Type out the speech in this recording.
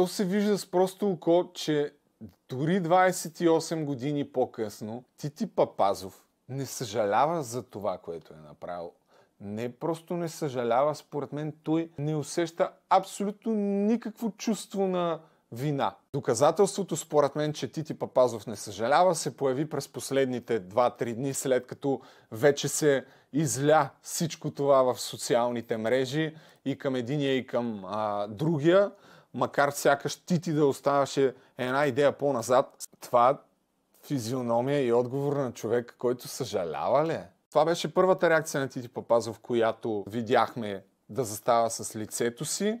то се вижда с просто око, че дори 28 години по-късно Тити Папазов не съжалява за това, което е направил. Не просто не съжалява, според мен той не усеща абсолютно никакво чувство на вина. Доказателството, според мен, че Тити Папазов не съжалява, се появи през последните 2-3 дни, след като вече се изля всичко това в социалните мрежи и към единия и към а, другия макар сякаш ти ти да оставаше една идея по-назад, това физиономия и отговор на човек, който съжалява ли? Е? Това беше първата реакция на Тити Папазов, която видяхме да застава с лицето си